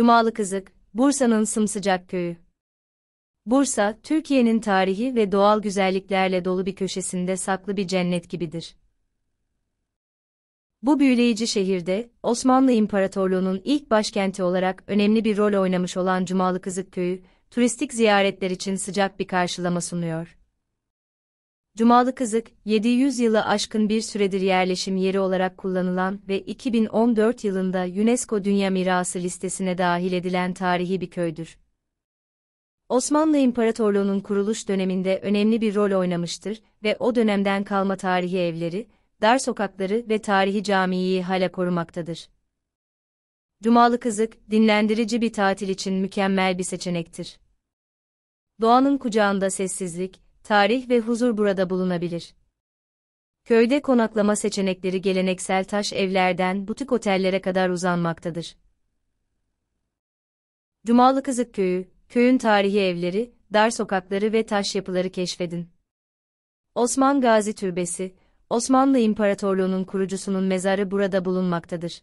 Cumalı Kızık, Bursa'nın sımsıcak köyü. Bursa, Türkiye'nin tarihi ve doğal güzelliklerle dolu bir köşesinde saklı bir cennet gibidir. Bu büyüleyici şehirde, Osmanlı İmparatorluğu'nun ilk başkenti olarak önemli bir rol oynamış olan Cumalı Kızık Köyü, turistik ziyaretler için sıcak bir karşılama sunuyor. Cumalı Kızık, 700 yılı aşkın bir süredir yerleşim yeri olarak kullanılan ve 2014 yılında UNESCO Dünya Mirası listesine dahil edilen tarihi bir köydür. Osmanlı İmparatorluğu'nun kuruluş döneminde önemli bir rol oynamıştır ve o dönemden kalma tarihi evleri, dar sokakları ve tarihi camiyi hala korumaktadır. Cumalı Kızık, dinlendirici bir tatil için mükemmel bir seçenektir. Doğanın kucağında sessizlik, tarih ve huzur burada bulunabilir. Köyde konaklama seçenekleri geleneksel taş evlerden butik otellere kadar uzanmaktadır. Cumalı Kızık Köyü, köyün tarihi evleri, dar sokakları ve taş yapıları keşfedin. Osman Gazi Türbesi, Osmanlı İmparatorluğu'nun kurucusunun mezarı burada bulunmaktadır.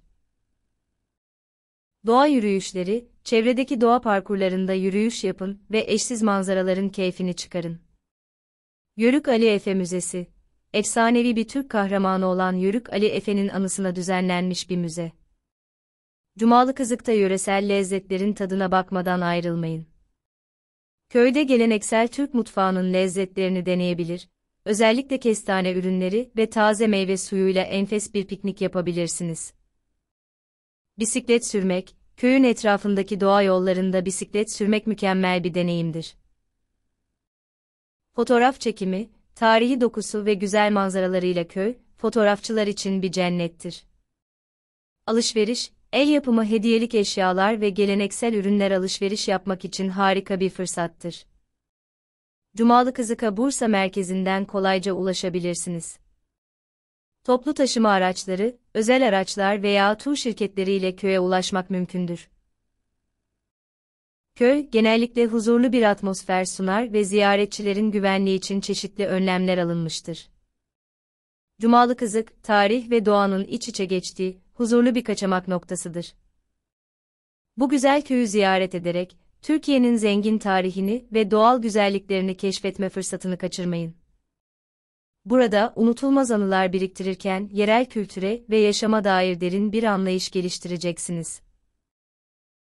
Doğa yürüyüşleri, çevredeki doğa parkurlarında yürüyüş yapın ve eşsiz manzaraların keyfini çıkarın. Yörük Ali Efe Müzesi, efsanevi bir Türk kahramanı olan Yörük Ali Efe'nin anısına düzenlenmiş bir müze. Cumalı Kızık'ta yöresel lezzetlerin tadına bakmadan ayrılmayın. Köyde geleneksel Türk mutfağının lezzetlerini deneyebilir, özellikle kestane ürünleri ve taze meyve suyuyla enfes bir piknik yapabilirsiniz. Bisiklet sürmek, köyün etrafındaki doğa yollarında bisiklet sürmek mükemmel bir deneyimdir. Fotoğraf çekimi, tarihi dokusu ve güzel manzaralarıyla köy, fotoğrafçılar için bir cennettir. Alışveriş, el yapımı hediyelik eşyalar ve geleneksel ürünler alışveriş yapmak için harika bir fırsattır. Cumalı Kızık'a Bursa merkezinden kolayca ulaşabilirsiniz. Toplu taşıma araçları, özel araçlar veya tur şirketleriyle köye ulaşmak mümkündür. Köy, genellikle huzurlu bir atmosfer sunar ve ziyaretçilerin güvenliği için çeşitli önlemler alınmıştır. Cumalı Kızık, tarih ve doğanın iç içe geçtiği, huzurlu bir kaçamak noktasıdır. Bu güzel köyü ziyaret ederek, Türkiye'nin zengin tarihini ve doğal güzelliklerini keşfetme fırsatını kaçırmayın. Burada unutulmaz anılar biriktirirken yerel kültüre ve yaşama dair derin bir anlayış geliştireceksiniz.